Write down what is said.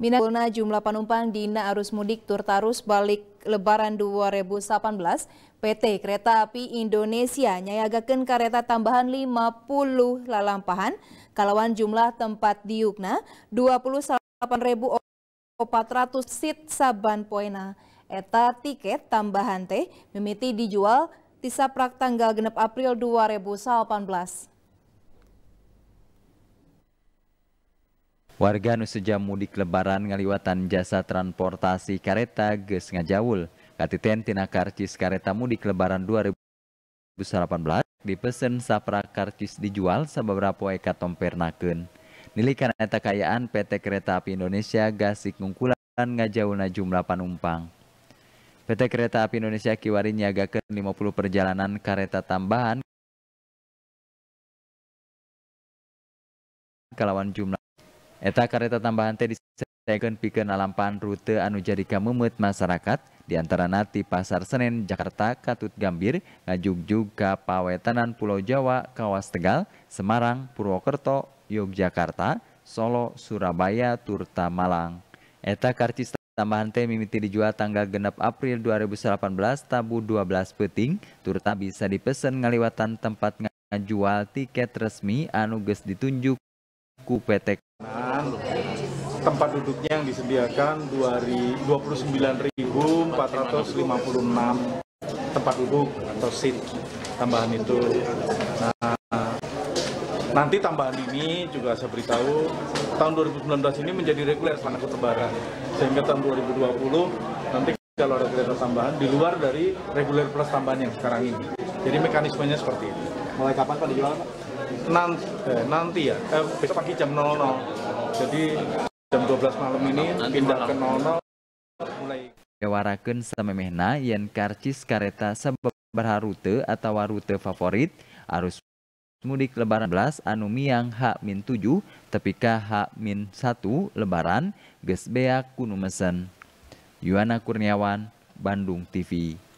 Minatuna jumlah penumpang Dina Arus Mudik Tur Tarus balik Lebaran 2018, PT Kereta Api Indonesia nyayagakan kereta tambahan 50 lalampahan, kalawan jumlah tempat diukna 28.400 seat saban poena. Eta tiket tambahan teh mimiti dijual tisaprak tanggal genep April 2018. Warga sejam mudik lebaran ngaliwatan jasa transportasi kareta geus ngajawul. Katiten tina karcis kareta mudik lebaran 2018 dipesen sapra karcis dijual sebeberapa eka tompernaken. Nilai eta kayaan PT Kereta Api Indonesia gasik ngungkulan ngajawulna jumlah panumpang. PT Kereta Api Indonesia kiwari nyagakeun 50 perjalanan kereta tambahan kalawan jumlah Eta kereta tambahan teh disaekeun pikeun pan rute anu jadi kameumut masyarakat di antara nati Pasar Senen Jakarta Katut Gambir ngajuk ka Pawetanan Pulau Jawa Kawas Tegal Semarang Purwokerto Yogyakarta Solo Surabaya Turta Malang Eta karcis tambahan teh mimiti dijual tanggal genap April 2018 tabu 12 peting turta bisa dipesan ngaliwatan tempat ngajual tiket resmi anu ges ditunjuk ku PT tempat duduknya yang disediakan 29.456 tempat duduk atau seat tambahan itu. Nah, nanti tambahan ini juga saya beritahu tahun 2019 ini menjadi reguler selama ketebaran sehingga tahun 2020 nanti kalau ada kereta tambahan di luar dari reguler plus tambahan yang sekarang ini. Jadi mekanismenya seperti ini. Mulai kapan Pak dijual Nanti, eh, nanti ya, eh, besok pagi jam 00. Jadi jam 12 malam ini pindah ke 00 mulai Kewarakeun samemehna yen karcis kareta sababaraha rute atawa rute favorit arus mudik lebaran 11 anu miang H-7 tapi ka H-1 lebaran geus beak kunu mesen. Yuana Kurniawan, Bandung TV.